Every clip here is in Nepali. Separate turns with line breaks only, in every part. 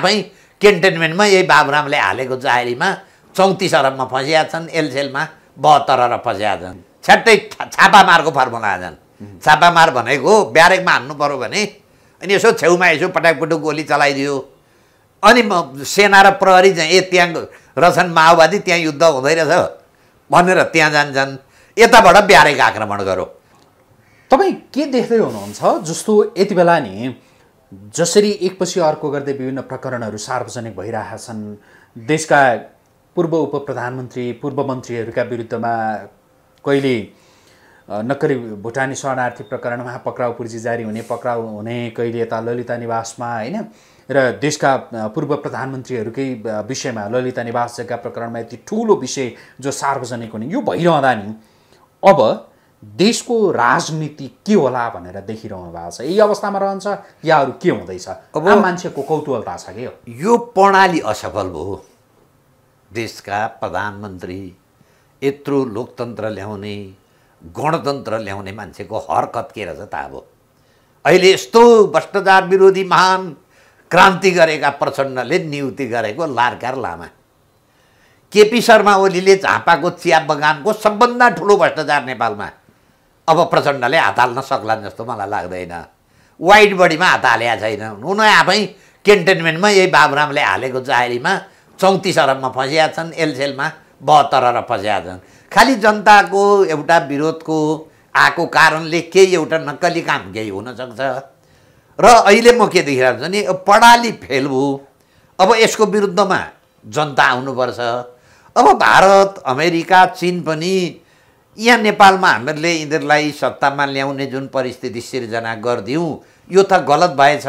आफै केन्टेनमेन्टमा यही बाबुरामले हालेको जाहेरीमा चौतिस अरबमा फँसिया छन् एलसेलमा बहत्तर अरब फँसिया छन् छ्याट्टै छापामारको फर्मुला छन् छापामार भनेको ब्यारेकमा हान्नु पऱ्यो भने अनि यसो छेउमा यसो पटाकपुटुक गोली चलाइदियो अनि सेना र प्रहरी चाहिँ ए त्यहाँ रहेछन् माओवादी त्यहाँ युद्ध हुँदै रहेछ भनेर त्यहाँ जान्छन् यताबाट ब्यारेक आक्रमण गरौँ तपाईँ
के देख्दै हुनुहुन्छ जस्तो यति बेला नि जसरी एकपछि अर्को गर्दै विभिन्न प्रकरणहरू सार्वजनिक भइरहेका छन् देशका पूर्व उप प्रधानमन्त्री पूर्व मन्त्रीहरूका विरुद्धमा कहिले नक्करी भुटानी शरणार्थी प्रकरणमा पक्राउ पुर्जी जारी हुने पक्राउ हुने कहिले यता ललिता निवासमा होइन र देशका पूर्व प्रधानमन्त्रीहरूकै विषयमा ललिता निवास जग्गा प्रकरणमा यति ठुलो विषय जो सार्वजनिक हुने यो भइरहँदा नि अब देशको राजनीति के होला भनेर देखिरहनु भएको छ यही अवस्थामा रहन्छ या अरू के हुँदैछ अब मान्छेको कौतूहलता छ कि
यो प्रणाली असफल भयो देशका प्रधानमन्त्री यत्रो लोकतन्त्र ल्याउने गणतन्त्र ल्याउने मान्छेको हरकत के रहेछ त अब अहिले यस्तो भ्रष्टाचार विरोधी महान क्रान्ति गरेका प्रचण्डले नियुक्ति गरेको लार्कार लामा केपी शर्मा ओलीले झापाको चिया बगानको सबभन्दा ठुलो भ्रष्टाचार नेपालमा अब प्रचण्डले हात हाल्न सक्लान् जस्तो मलाई लाग्दैन वाइड बडीमा हात हालेका छैन हुन आफै केन्टेनमेन्टमा यही बाबुरामले हालेको जाहेरीमा चौतिस अरबमा फँसिया छन् एलसेलमा बहत्तर अरब फँसिया छन् खालि जनताको एउटा विरोधको आएको कारणले केही एउटा नक्कली काम केही हुनसक्छ र अहिले म के देखिरहेको छु भने पढाली फेल भयो अब यसको विरुद्धमा जनता आउनुपर्छ अब भारत अमेरिका चिन पनि यहाँ नेपालमा हामीहरूले यिनीहरूलाई सत्तामा ल्याउने जुन परिस्थिति सिर्जना गरिदिउँ यो त गलत भएछ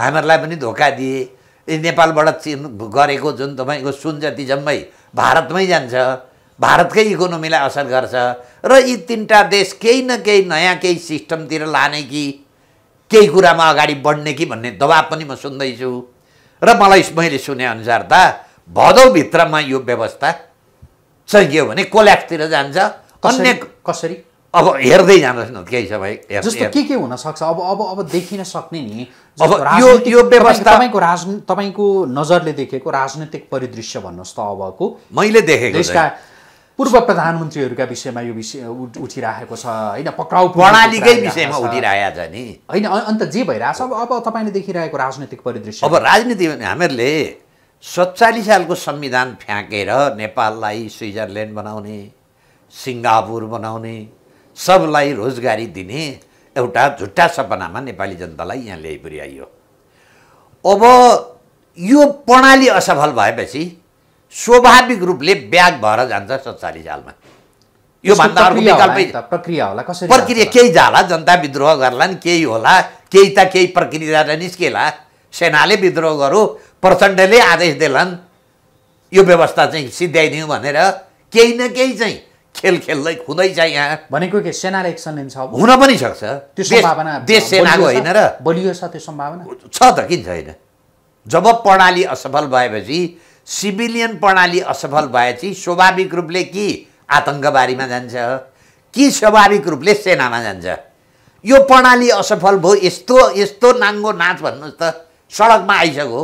हामीहरूलाई पनि धोका दिए नेपालबाट चिन गरेको जुन तपाईँको सुन जति जम्मै भारतमै जान्छ भारतकै इकोनोमीलाई असर गर्छ र यी तिनवटा देश केही न केही नयाँ केही सिस्टमतिर लाने कि केही कुरामा अगाडि बढ्ने कि भन्ने दबाब पनि म सुन्दैछु र मलाई मैले सुनेअनुसार त भदौभित्रमा यो व्यवस्था चाहिँ के हो भने कोल्याक्सतिर जान्छ अन्य कसरी अब हेर्दै जानुहोस् न केही भाइ जस्तो के
के हुनसक्छ अब अब अब देखिन सक्ने नि अब यो यो व्यवस्था तपाईँको राज तपाईँको नजरले देखेको राजनैतिक परिदृश्य भन्नुहोस् त अबको मैले देखेको देशका पूर्व प्रधानमन्त्रीहरूका विषयमा यो विषय उठिरहेको छ होइन पक्राउ प्रणालीकै विषयमा उठिरहेको छ नि होइन अन्त जे भइरहेको अब अब तपाईँले देखिरहेको राजनैतिक परिदृश्य अब
राजनीति हामीहरूले सत्तालिस सालको संविधान फ्याँकेर नेपाललाई स्विजरल्यान्ड बनाउने सिङ्गापुर बनाउने सबलाई रोजगारी दिने एउटा झुट्टा सपनामा नेपाली जनतालाई यहाँ ल्याइ पुर्याइयो अब यो प्रणाली असफल भएपछि स्वाभाविक रूपले ब्याग भएर जान्छ सत्तालिस सालमा भन्दा अर्को विकल्प प्रक्रिया होला कसरी प्रक्रिया केही जाला जनता विद्रोह गर्लान् केही होला केही त केही प्रक्रिया निस्केला सेनाले विद्रोह गरौँ प्रचण्डले आदेश देलान् यो व्यवस्था चाहिँ सिद्ध्याइदिउँ भनेर केही न केही चाहिँ खेल खेल्दै हुँदै छ यहाँ भनेको के सेनाले एक्सन लिन्छ हुन पनि सक्छ त्यो सम्भावना देश सेनाको होइन र
बलियो छ त्यो सम्भावना
छ त किन छैन जब प्रणाली असफल भएपछि सिभिलियन प्रणाली असफल भएपछि स्वाभाविक रूपले कि आतङ्कबारीमा जान्छ कि स्वाभाविक रूपले सेनामा जान्छ यो प्रणाली असफल भयो यस्तो यस्तो नाङ्गो नाच भन्नुहोस् त सडकमा आइसक्यो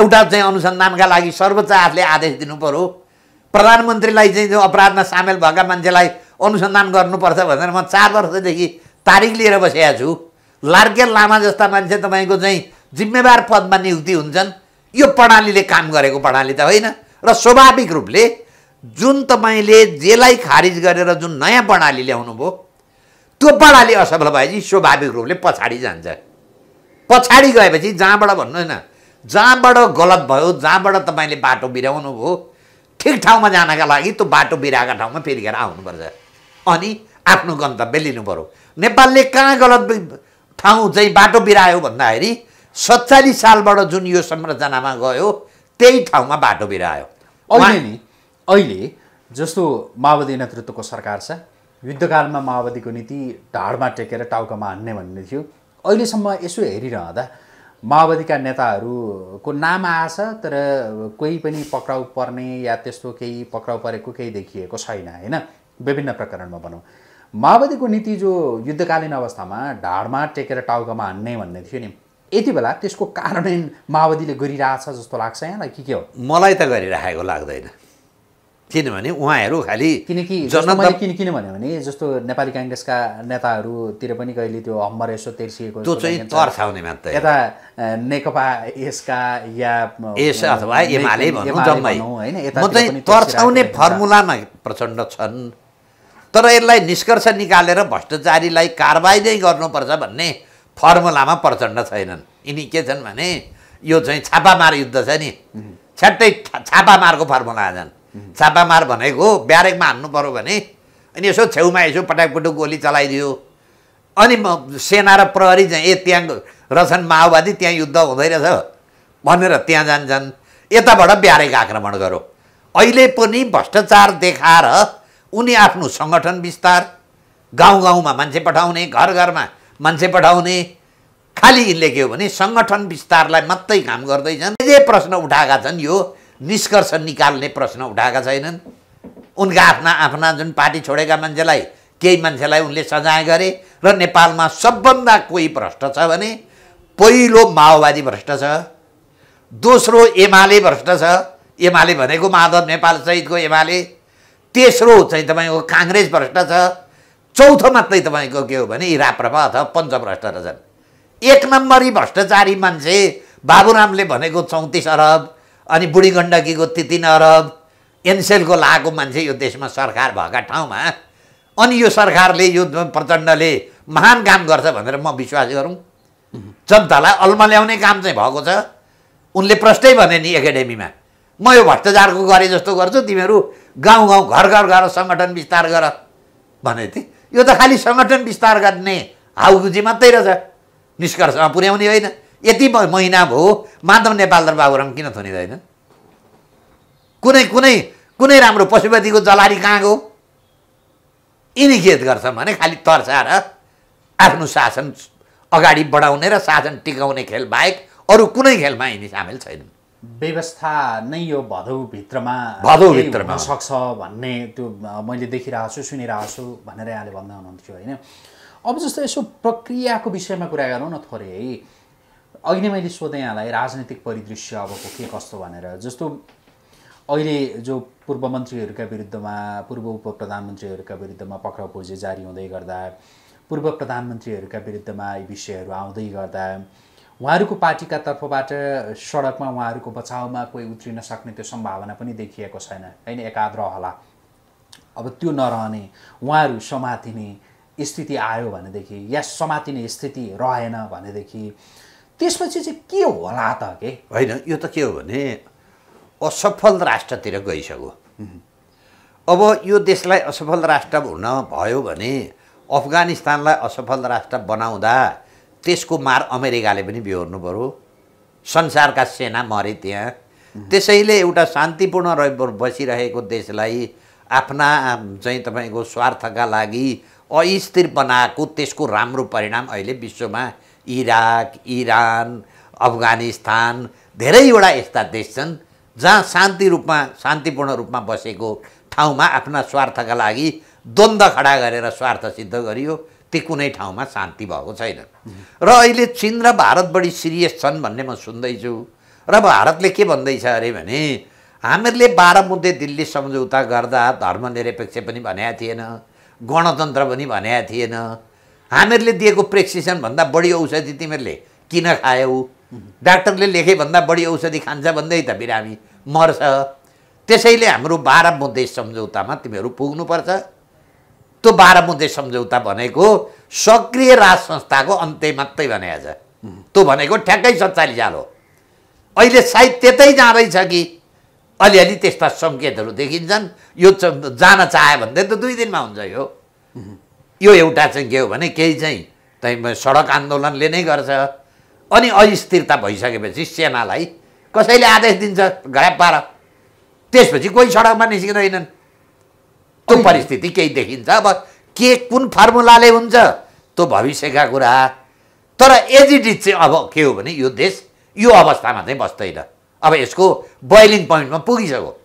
एउटा चाहिँ अनुसन्धानका लागि सर्वोच्च आफूले आदेश दिनु पऱ्यो प्रधानमन्त्रीलाई चाहिँ अपराधमा सामेल भएका मान्छेलाई अनुसन्धान गर्नुपर्छ भनेर म चार वर्षदेखि तारिक लिएर बसेका छु लार्के लामा जस्ता मान्छे तपाईँको चाहिँ जिम्मेवार पदमा नियुक्ति हुन्छन् यो प्रणालीले काम गरेको प्रणाली त होइन र स्वाभाविक रूपले जुन तपाईँले जेलाई खारिज गरेर जुन नयाँ प्रणाली ल्याउनु भयो त्यो प्रणाली असफल भएपछि स्वाभाविक रूपले पछाडि जान्छ पछाडि गएपछि जहाँबाट भन्नुहोस् न जहाँबाट गलत भयो जहाँबाट तपाईँले बाटो बिराउनु भयो ठिक ठाउँमा जानका लागि त्यो बाटो बिराएका ठाउँमा फेरि फेरिखेर आउनुपर्छ अनि आफ्नो गन्तव्य लिनु पऱ्यो नेपालले कहाँ गलत ठाउँ चाहिँ बाटो बिरायो भन्दाखेरि सत्तालिस सालबाट जुन यो संरचनामा गयो त्यही ठाउँमा बाटो बिरायो अहिले नि अहिले जस्तो
माओवादी नेतृत्वको सरकार छ युद्धकालमा माओवादीको नीति ढाडमा टेकेर टाउकोमा हान्ने भन्ने थियो अहिलेसम्म यसो हेरिरहँदा माओवादीका नेताहरूको नाम आएछ तर कोही पनि पक्राउ पर्ने या त्यस्तो केही पक्राउ परेको केही देखिएको छैन होइन विभिन्न प्रकरणमा भनौँ माओवादीको नीति जो युद्धकालीन अवस्थामा ढाडमा टेकेर टाउकोमा हान्ने भन्ने थियो नि यति बेला त्यसको कारण माओवादीले गरिरहेछ जस्तो लाग्छ यहाँलाई के के
हो मलाई त गरिराखेको लाग्दैन किनभने उहाँहरू खालि किनकि जनता
किन किन भन्यो भने जस्तो नेपाली काङ्ग्रेसका नेताहरूतिर पनि कहिले त्यो हम्मर यसो तेर्सिएको त्यो चाहिँ तर्साउने मात्रै यता नेकपा यसका या
यस अथवा एमाले जम्मै होइन तर्साउने फर्मुलामा प्रचण्ड छन् तर यसलाई निष्कर्ष निकालेर भ्रष्टाचारीलाई कारवाही नै गर्नुपर्छ भन्ने फर्मुलामा प्रचण्ड छैनन् यिनी के छन् भने यो चाहिँ छापामार युद्ध छ नि छ्याट्टै छापामारको फर्मुला छन् छापामार भनेको ब्यारेकमा हान्नु पऱ्यो भने अनि यसो छेउमा यसो पटाकपटुक गोली चलाइदियो अनि म सेना र प्रहरी चाहिँ ए त्यहाँ रहेछन् माओवादी त्यहाँ युद्ध हुँदै रहेछ भनेर त्यहाँ जान्छन् यताबाट ब्यारेक आक्रमण गरौँ अहिले पनि भ्रष्टाचार देखाएर उनी आफ्नो सङ्गठन विस्तार गाउँ गाउँमा मान्छे पठाउने घर घरमा मान्छे पठाउने खालि लेख्यो भने सङ्गठन विस्तारलाई मात्रै काम गर्दैछन् जे प्रश्न उठाएका छन् यो निष्कर्ष निकाल्ने प्रश्न उठाएका छैनन् उनका आफ्ना आफ्ना जुन पार्टी छोडेका मान्छेलाई केही मान्छेलाई उनले सजाय गरे र नेपालमा सबभन्दा कोही भ्रष्ट छ भने पहिलो माओवादी भ्रष्ट छ दोस्रो एमाले भ्रष्ट छ एमाले भनेको माधव नेपाल सहितको एमाले तेस्रो चाहिँ तपाईँको काङ्ग्रेस भ्रष्ट छ चौथो मात्रै तपाईँको के हो भने राप्रपा अथवा पञ्च भ्रष्ट रहेछन् एक नम्बरी भ्रष्टाचारी मान्छे बाबुरामले भनेको चौतिस अरब अनि बुढी गण्डकीको तिन अरब एनसेलको लाएको मान्छे यो देशमा सरकार भएका ठाउँमा अनि यो सरकारले यो प्रचण्डले महान काम गर्छ भनेर म विश्वास गरौँ जनतालाई अल्मल्याउने काम चाहिँ भएको छ उनले प्रष्टै भने नि एकाडेमीमा म यो भ्रष्टाचारको गरे जस्तो गर्छु तिमीहरू गाउँ गाउँ घर घर गएर सङ्गठन विस्तार गर भने थिएँ यो त खालि सङ्गठन विस्तार गर्ने हाउगुजी मात्रै रहेछ निष्कर्षमा पुर्याउने होइन यति महिना भयो माधव नेपाल र बाबुराम किन थुनिँदैन कुनै कुनै कुनै राम्रो पशुपतिको जलारी कहाँ गयो यिनी खेत गर्छन् भने खालि तर्साएर आफ्नो शासन अगाडि बढाउने र शासन टिकाउने खेल बाहेक अरू कुनै खेलमा यिनी सामेल छैनन्
व्यवस्था नै यो भदौभित्रमा भदौभित्रमा सक्छ भन्ने त्यो मैले देखिरहेको छु सुनिरहेको छु भनेर यहाँले भन्दै हुनुहुन्थ्यो होइन अब जस्तो यसो प्रक्रियाको विषयमा कुरा गरौँ न थोरै है अघि नै मैले सोधेँ यहाँलाई राजनैतिक परिदृश्य अबको के कस्तो भनेर जस्तो अहिले जो पूर्व मन्त्रीहरूका विरुद्धमा पूर्व उप प्रधानमन्त्रीहरूका विरुद्धमा पक्राउ खोजी जारी हुँदै गर्दा पूर्व प्रधानमन्त्रीहरूका विरुद्धमा यी विषयहरू आउँदै गर्दा उहाँहरूको पार्टीका तर्फबाट सडकमा उहाँहरूको बचाउमा कोही उत्रिन सक्ने त्यो सम्भावना पनि देखिएको छैन होइन एकाद्र होला अब त्यो नरहने उहाँहरू समातिने स्थिति आयो भनेदेखि या समातिने स्थिति रहेन भनेदेखि त्यसपछि चाहिँ के होला त के होइन
यो त के हो भने असफल राष्ट्रतिर गइसक्यो अब यो देशलाई असफल राष्ट्र हुन भयो भने अफगानिस्तानलाई असफल राष्ट्र बनाउँदा त्यसको मार अमेरिकाले पनि बिहोर्नु पऱ्यो संसारका सेना मरे त्यहाँ त्यसैले एउटा शान्तिपूर्ण र बसिरहेको देशलाई आफ्ना चाहिँ तपाईँको स्वार्थका लागि अस्थिर बनाएको त्यसको राम्रो परिणाम अहिले विश्वमा इराक इरान अफगानिस्तान धेरैवटा यस्ता देश छन् जहाँ शान्ति रूपमा शान्तिपूर्ण रूपमा बसेको ठाउँमा आफ्ना स्वार्थका लागि द्वन्द खडा गरेर स्वार्थ सिद्ध गरियो ती कुनै ठाउँमा शान्ति भएको छैन र अहिले चिन र भारत बढी सिरियस छन् भन्ने म सुन्दैछु र भारतले के भन्दैछ अरे भने हामीहरूले बाह्र मुद्दे दिल्ली सम्झौता गर्दा धर्मनिरपेक्ष पनि भनेका थिएन गणतन्त्र पनि भनेका थिएन हामीहरूले दिएको प्रेक्सिसनभन्दा बढी औषधि तिमीहरूले किन खायौ डाक्टरले लेखे भन्दा बढी औषधि खान्छ भन्दै त बिरामी मर्छ त्यसैले हाम्रो बाह्र मधेस सम्झौतामा तिमीहरू पुग्नुपर्छ त्यो बाह्र मधेस सम्झौता भनेको सक्रिय राज संस्थाको अन्त्य मात्रै भनेको छ त्यो भनेको ठ्याक्कै सत्तालिस साल हो अहिले सायद त्यतै जाँदैछ कि अलिअलि त्यस्ता सङ्केतहरू देखिन्छन् यो जान चाह्यो भन्दै त दुई दिनमा हुन्छ यो यो एउटा चाहिँ के हो भने केही चाहिँ त्यही सडक आन्दोलनले नै गर्छ अनि अस्थिरता भइसकेपछि सेनालाई कसैले आदेश दिन्छ घ्याप पार त्यसपछि कोही सडकमा निस्किँदैनन् त्यो परिस्थिति केही देखिन्छ अब के कुन फर्मुलाले हुन्छ त्यो भविष्यका कुरा तर एजिडिज चाहिँ अब के हो भने यो देश यो अवस्थामा चाहिँ बस्दैन अब यसको बोइलिङ पोइन्टमा पुगिसक्यो